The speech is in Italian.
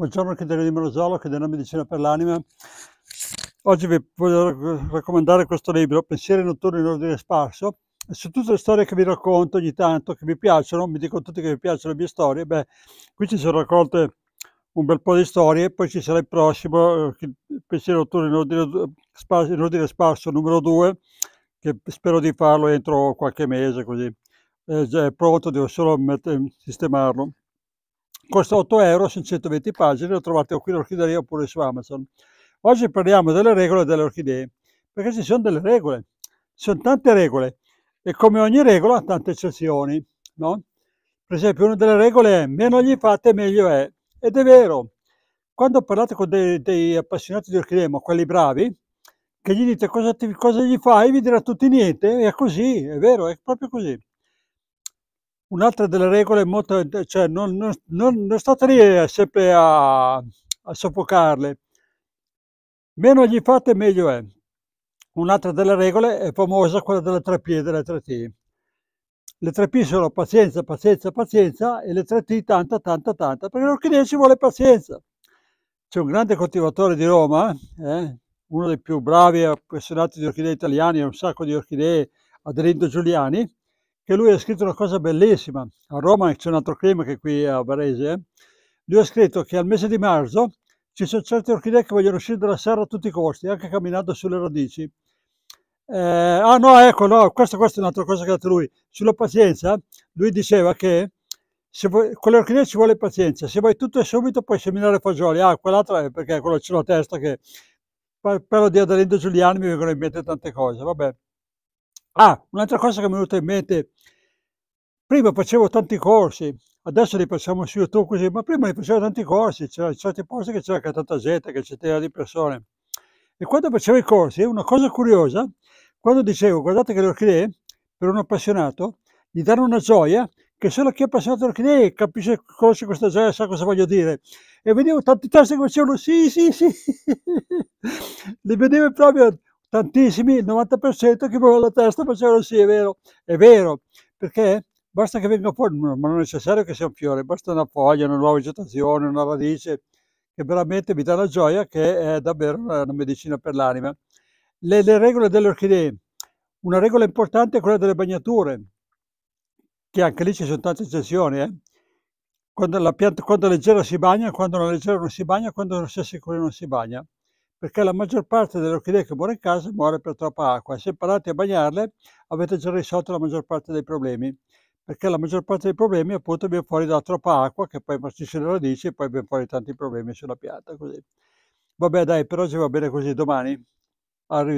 Buongiorno Chiederio di Marzolo, della Medicina per l'Anima. Oggi vi voglio raccomandare questo libro, Pensieri notturni in ordine sparso. E su tutte le storie che vi racconto ogni tanto, che vi piacciono, mi dicono tutti che vi piacciono le mie storie, beh, qui ci sono raccolte un bel po' di storie, poi ci sarà il prossimo, eh, Pensieri notturni in ordine, sparso, in ordine sparso numero 2, che spero di farlo entro qualche mese così. Eh, è già pronto, devo solo mettere, sistemarlo costa 8 euro, sono 120 pagine, lo trovate qui all'orchideria oppure su Amazon. Oggi parliamo delle regole delle orchidee, perché ci sono delle regole, ci sono tante regole e come ogni regola ha tante eccezioni, no? Per esempio una delle regole è meno gli fate meglio è, ed è vero. Quando parlate con dei, dei appassionati di orchidee, ma quelli bravi, che gli dite cosa, ti, cosa gli fai, vi dirà tutti niente, è così, è vero, è proprio così un'altra delle regole molto, cioè non, non, non, state lì sempre a, a, soffocarle. Meno gli fate, meglio è. Un'altra delle regole è famosa, quella delle tre P e delle tre T. Le tre P sono pazienza, pazienza, pazienza e le tre T tanta, tanta, tanta, perché l'orchidea ci vuole pazienza. C'è un grande coltivatore di Roma, eh, uno dei più bravi appassionati di orchidee italiani, ha un sacco di orchidee, Adrindo Giuliani, che lui ha scritto una cosa bellissima. A Roma c'è un altro clima che qui a Varese. Eh. Lui ha scritto che al mese di marzo ci sono certe orchidee che vogliono uscire dalla serra a tutti i costi, anche camminando sulle radici. Eh, ah no, ecco, no, questa, questa è un'altra cosa che ha detto lui. Sulla pazienza, lui diceva che vuoi, con le orchidee ci vuole pazienza, se vuoi tutto e subito puoi seminare fagioli. Ah, quell'altra è perché quello c'è la testa che parlo di Adalendo Giuliani, mi vengono in mente tante cose, vabbè. Ah, un'altra cosa che mi è venuta in mente, prima facevo tanti corsi, adesso li facciamo su YouTube così, ma prima li facevo tanti corsi, c'erano certi posti che c'era tanta gente, che c'era di persone. E quando facevo i corsi, una cosa curiosa, quando dicevo guardate che le orchidee, per un appassionato, gli danno una gioia che solo chi è appassionato di orchidee capisce, conosce questa gioia, sa cosa voglio dire. E vedevo tanti testi che facevano sì, sì, sì, li vedevo proprio tantissimi, il 90% che muoveva la testa facevano sì, è vero, è vero, perché basta che venga fuori, ma non è necessario che sia un fiore, basta una foglia, una nuova vegetazione, una radice, che veramente mi dà la gioia che è davvero una, medicina per l'anima. Le, le, regole delle orchidee, una regola importante è quella delle bagnature, che anche lì ci sono tante eccezioni, eh? quando la pianta, quando leggera si bagna, quando non leggera non si bagna, quando non si assicura non si bagna perché la maggior parte delle orchidee che muore in casa muore per troppa acqua. Se imparate a bagnarle avete già risolto la maggior parte dei problemi, perché la maggior parte dei problemi appunto viene fuori da troppa acqua che poi pastisce le radici e poi viene fuori tanti problemi sulla pianta. Così. Vabbè dai, per oggi va bene così, domani. Arrivederci.